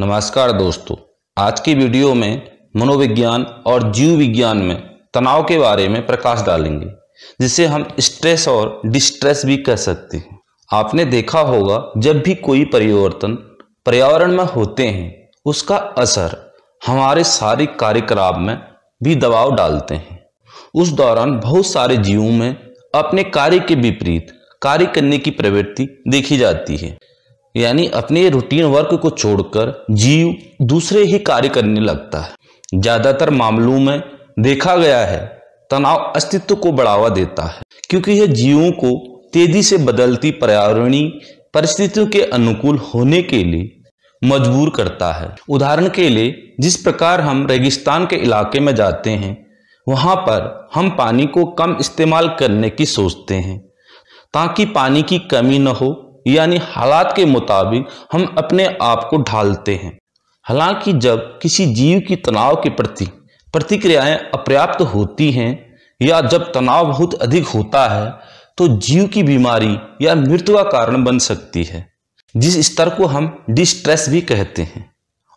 नमस्कार दोस्तों आज की वीडियो में मनोविज्ञान और जीव विज्ञान में तनाव के बारे में प्रकाश डालेंगे जिसे हम स्ट्रेस और डिस्ट्रेस भी कह सकते हैं आपने देखा होगा जब भी कोई परिवर्तन पर्यावरण में होते हैं उसका असर हमारे शारीरिक कार्यक्रम में भी दबाव डालते हैं उस दौरान बहुत सारे जीवों में अपने कार्य के विपरीत कार्य करने की प्रवृत्ति देखी जाती है यानी अपने रूटीन वर्क को छोड़कर जीव दूसरे ही कार्य करने लगता है ज़्यादातर मामलों में देखा गया है तनाव अस्तित्व को बढ़ावा देता है क्योंकि यह जीवों को तेजी से बदलती पर्यावरणीय परिस्थितियों के अनुकूल होने के लिए मजबूर करता है उदाहरण के लिए जिस प्रकार हम रेगिस्तान के इलाके में जाते हैं वहां पर हम पानी को कम इस्तेमाल करने की सोचते हैं ताकि पानी की कमी न हो यानी हालात के मुताबिक हम अपने आप को ढालते हैं हालांकि जब किसी जीव की तनाव के प्रति प्रतिक्रियाएं अपर्याप्त होती हैं या जब तनाव बहुत अधिक होता है तो जीव की बीमारी या मृत्यु का कारण बन सकती है जिस स्तर को हम डिस्ट्रेस भी कहते हैं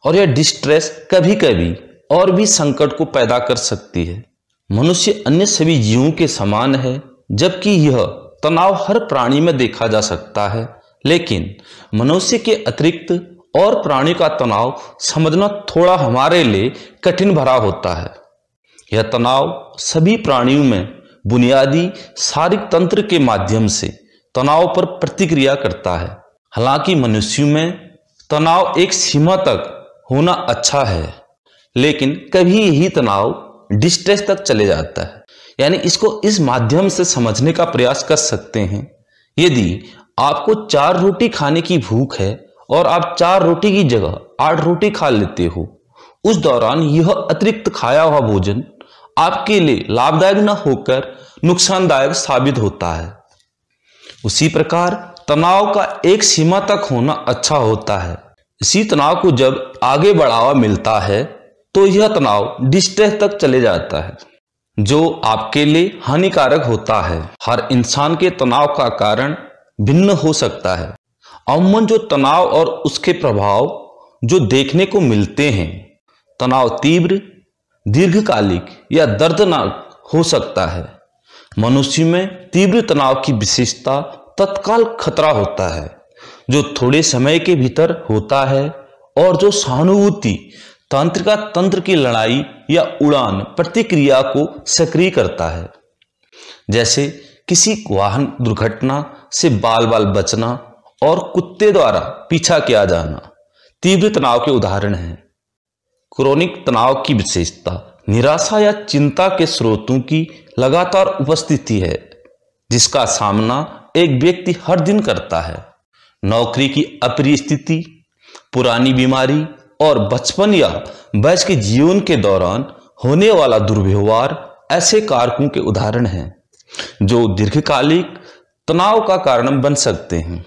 और यह डिस्ट्रेस कभी कभी और भी संकट को पैदा कर सकती है मनुष्य अन्य सभी जीवों के समान है जबकि यह तनाव हर प्राणी में देखा जा सकता है लेकिन मनुष्य के अतिरिक्त और प्राणी का तनाव समझना थोड़ा हमारे लिए कठिन भरा होता है यह तनाव सभी प्राणियों में बुनियादी शारीरिक तंत्र के माध्यम से तनाव पर प्रतिक्रिया करता है हालांकि मनुष्यों में तनाव एक सीमा तक होना अच्छा है लेकिन कभी ही तनाव डिस्ट्रेस तक चले जाता है यानी इसको इस माध्यम से समझने का प्रयास कर सकते हैं यदि आपको चार रोटी खाने की भूख है और आप चार रोटी की जगह आठ रोटी खा लेते हो उस दौरान यह अतिरिक्त खाया हुआ भोजन आपके लिए लाभदायक न होकर नुकसानदायक साबित होता है उसी प्रकार तनाव का एक सीमा तक होना अच्छा होता है इसी तनाव को जब आगे बढ़ावा मिलता है तो यह तनाव डिस्ट्रेस तक चले जाता है जो आपके लिए हानिकारक होता है हर इंसान के तनाव का कारण भिन्न हो सकता है अमूमन जो तनाव और उसके प्रभाव जो देखने को मिलते हैं तनाव तीव्र दीर्घकालिक या दर्दनाक हो सकता है मनुष्य में तीव्र तनाव की विशेषता तत्काल खतरा होता है जो थोड़े समय के भीतर होता है और जो सहानुभूति तांत्रिका तंत्र की लड़ाई या उड़ान प्रतिक्रिया को सक्रिय करता है जैसे किसी वाहन दुर्घटना से बाल बाल बचना और कुत्ते द्वारा पीछा किया जाना तीव्र तनाव के उदाहरण हैं क्रोनिक तनाव की विशेषता निराशा या चिंता के स्रोतों की लगातार उपस्थिति है जिसका सामना एक व्यक्ति हर दिन करता है नौकरी की अप्रिय स्थिति पुरानी बीमारी और बचपन या वैज के जीवन के दौरान होने वाला दुर्व्यवहार ऐसे कारकों के उदाहरण हैं जो दीर्घकालिक तनाव का कारण बन सकते हैं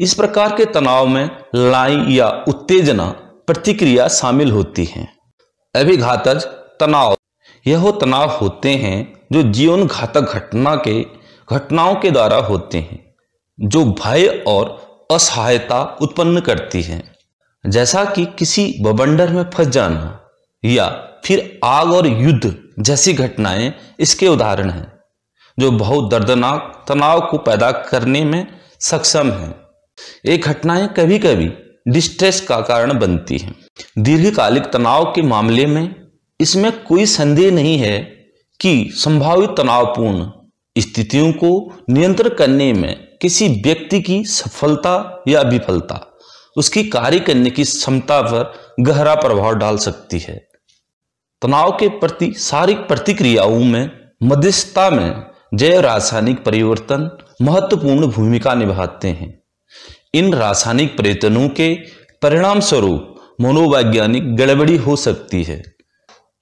इस प्रकार के तनाव में लाई या उत्तेजना प्रतिक्रिया शामिल होती है अभिघातज तनाव यह तनाव होते हैं जो जीवन घातक घटना के घटनाओं के द्वारा होते हैं जो भय और असहायता उत्पन्न करती है जैसा कि किसी बबंडर में फंस जाना या फिर आग और युद्ध जैसी घटनाएं इसके उदाहरण हैं जो बहुत दर्दनाक तनाव को पैदा करने में सक्षम हैं ये घटनाएं कभी कभी डिस्ट्रेस का कारण बनती हैं दीर्घकालिक तनाव के मामले में इसमें कोई संदेह नहीं है कि संभावित तनावपूर्ण स्थितियों को नियंत्रण करने में किसी व्यक्ति की सफलता या विफलता उसकी कार्य करने की क्षमता पर गहरा प्रभाव डाल सकती है तनाव के प्रति सारी प्रतिक्रियाओं में मध्यस्थता में जैव रासायनिक परिवर्तन महत्वपूर्ण भूमिका निभाते हैं इन रासायनिक परिवर्तनों के परिणाम स्वरूप मनोवैज्ञानिक गड़बड़ी हो सकती है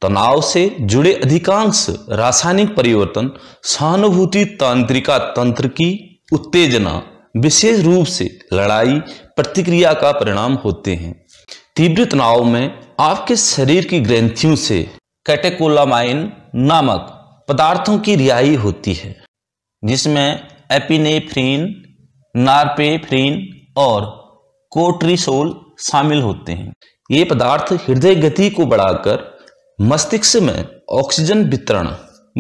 तनाव से जुड़े अधिकांश रासायनिक परिवर्तन सहानुभूति तांत्रिका तंत्र की उत्तेजना विशेष रूप से लड़ाई प्रतिक्रिया का परिणाम होते हैं तीव्र तनाव में आपके शरीर की ग्रंथियों से कैटेकोलामाइन नामक पदार्थों की रिहाई होती है जिसमें एपिनेफ्रीन नारपेफ्रीन और कोट्रिसोल शामिल होते हैं ये पदार्थ हृदय गति को बढ़ाकर मस्तिष्क में ऑक्सीजन वितरण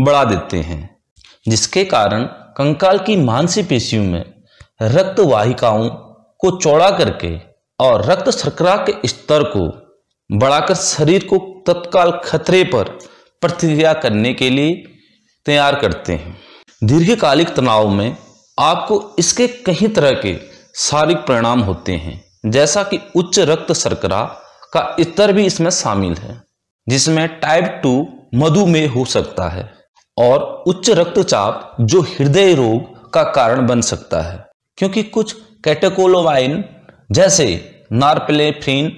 बढ़ा देते हैं जिसके कारण कंकाल की पेशियों में रक्त वाहिकाओं को चौड़ा करके और रक्त शर्करा के स्तर को बढ़ाकर शरीर को तत्काल खतरे पर प्रतिक्रिया करने के लिए तैयार करते हैं दीर्घकालिक तनाव में आपको इसके कई तरह के शारीरिक परिणाम होते हैं जैसा कि उच्च रक्त शर्करा का स्तर भी इसमें शामिल है जिसमें टाइप टू मधुमेह हो सकता है और उच्च रक्तचाप जो हृदय रोग का कारण बन सकता है क्योंकि कुछ कैटेकोलोवाइन जैसे नारप्लेफ्रिन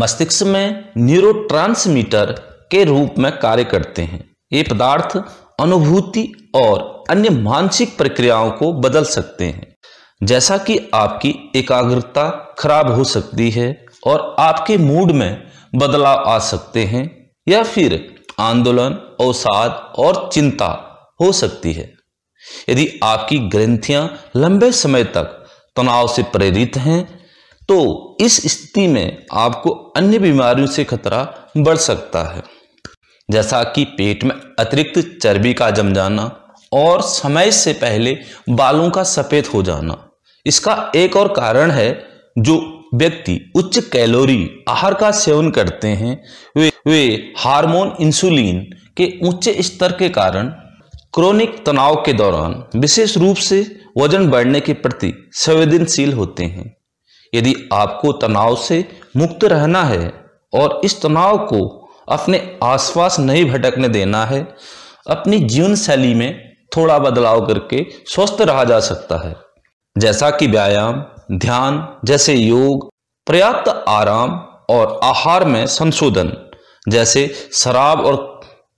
मस्तिष्क में न्यूरोट्रांसमीटर के रूप में कार्य करते हैं ये पदार्थ अनुभूति और अन्य मानसिक प्रक्रियाओं को बदल सकते हैं जैसा कि आपकी एकाग्रता खराब हो सकती है और आपके मूड में बदलाव आ सकते हैं या फिर आंदोलन अवसाद और चिंता हो सकती है यदि आपकी ग्रंथियां लंबे समय तक तनाव से प्रेरित हैं तो इस स्थिति में आपको अन्य बीमारियों से खतरा बढ़ सकता है जैसा कि पेट में अतिरिक्त चर्बी का जम जाना और समय से पहले बालों का सफ़ेद हो जाना इसका एक और कारण है जो व्यक्ति उच्च कैलोरी आहार का सेवन करते हैं वे वे हार्मोन इंसुलिन के ऊंचे स्तर के कारण क्रोनिक तनाव के दौरान विशेष रूप से वजन बढ़ने के प्रति संवेदनशील होते हैं यदि आपको तनाव से मुक्त रहना है और इस तनाव को अपने आसपास नहीं भटकने देना है अपनी जीवन शैली में थोड़ा बदलाव करके स्वस्थ रहा जा सकता है जैसा कि व्यायाम ध्यान जैसे योग पर्याप्त आराम और आहार में संशोधन जैसे शराब और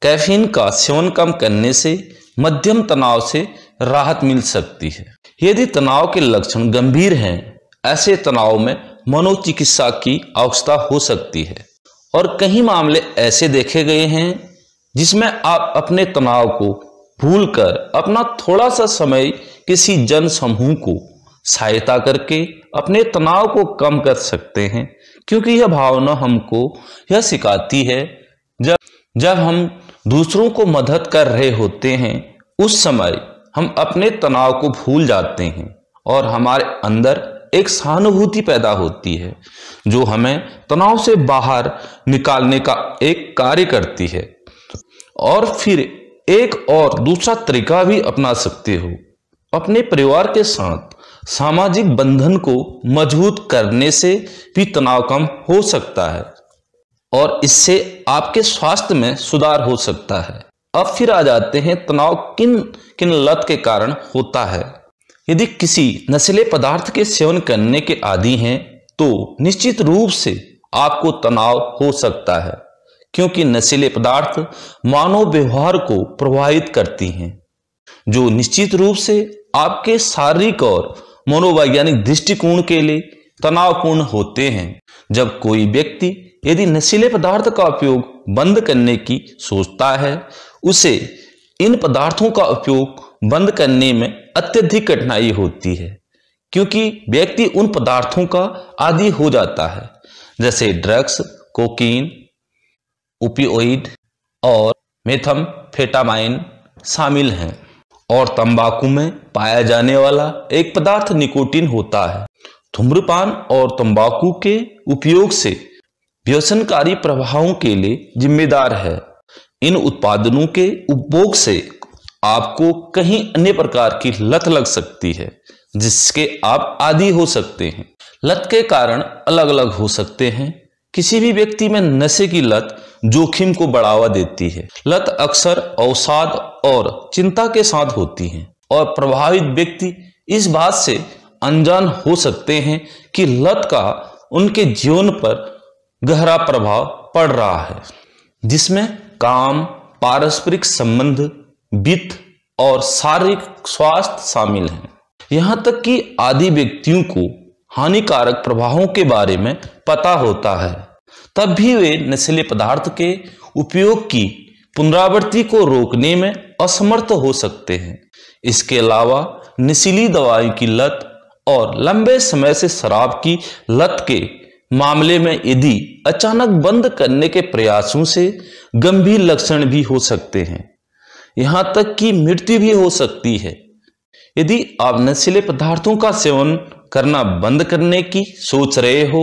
कैफीन का सेवन कम करने से मध्यम तनाव से राहत मिल सकती है यदि तनाव के लक्षण गंभीर हैं ऐसे तनाव में मनोचिकित्सा की आवश्यकता हो सकती है और कई मामले ऐसे देखे गए हैं जिसमें आप अपने तनाव को भूलकर अपना थोड़ा सा समय किसी जन समूह को सहायता करके अपने तनाव को कम कर सकते हैं क्योंकि यह भावना हमको यह सिखाती है जब जब हम दूसरों को मदद कर रहे होते हैं उस समय हम अपने तनाव को भूल जाते हैं और हमारे अंदर एक सहानुभूति पैदा होती है जो हमें तनाव से बाहर निकालने का एक कार्य करती है और फिर एक और दूसरा तरीका भी अपना सकते हो अपने परिवार के साथ सामाजिक बंधन को मजबूत करने से भी तनाव कम हो सकता है और इससे आपके स्वास्थ्य में सुधार हो सकता है अब फिर आ जाते हैं तनाव किन किन लत के कारण होता है यदि किसी नशीले पदार्थ के सेवन करने के आदि हैं तो निश्चित रूप से आपको तनाव हो सकता है क्योंकि नशीले पदार्थ मानव व्यवहार को प्रभावित करती हैं जो निश्चित रूप से आपके शारीरिक और मनोवैज्ञानिक दृष्टिकोण के लिए तनावपूर्ण होते हैं जब कोई व्यक्ति यदि नशीले पदार्थ का उपयोग बंद करने की सोचता है उसे इन पदार्थों का उपयोग बंद करने में अत्यधिक कठिनाई होती है क्योंकि व्यक्ति उन पदार्थों का आदि हो जाता है जैसे ड्रग्स कोकीन ओपियोइड और मेथम फेटामाइन शामिल हैं और तंबाकू में पाया जाने वाला एक पदार्थ निकोटिन होता है धूम्रपान और तंबाकू के उपयोग से व्यसनकारी प्रभावों के लिए जिम्मेदार है इन उत्पादनों के उपभोग से आपको कहीं अन्य प्रकार की लत लग सकती है जिसके आप आदि हो सकते हैं लत के कारण अलग अलग हो सकते हैं किसी भी व्यक्ति में नशे की लत जोखिम को बढ़ावा देती है लत अक्सर अवसाद और चिंता के साथ होती है और प्रभावित व्यक्ति इस बात से अनजान हो सकते हैं कि लत का उनके जीवन पर गहरा प्रभाव पड़ रहा है जिसमें काम पारस्परिक संबंध वित्त और शारीरिक स्वास्थ्य शामिल हैं यहां तक कि आदि व्यक्तियों को हानिकारक प्रभावों के बारे में पता होता है तब भी वे नशीले पदार्थ के उपयोग की पुनरावृत्ति को रोकने में असमर्थ हो सकते हैं इसके अलावा नशीली दवाई की लत और लंबे समय से शराब की लत के मामले में यदि अचानक बंद करने के प्रयासों से गंभीर लक्षण भी हो सकते हैं यहां तक कि मृत्यु भी हो सकती है यदि आप नशीले पदार्थों का सेवन करना बंद करने की सोच रहे हो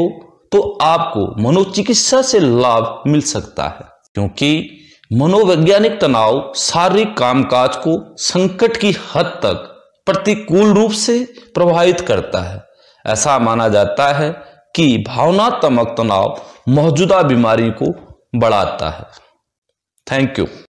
तो आपको मनोचिकित्सा से लाभ मिल सकता है क्योंकि मनोवैज्ञानिक तनाव शारीरिक कामकाज को संकट की हद तक प्रतिकूल रूप से प्रभावित करता है ऐसा माना जाता है कि भावनात्मक तनाव मौजूदा बीमारी को बढ़ाता है थैंक यू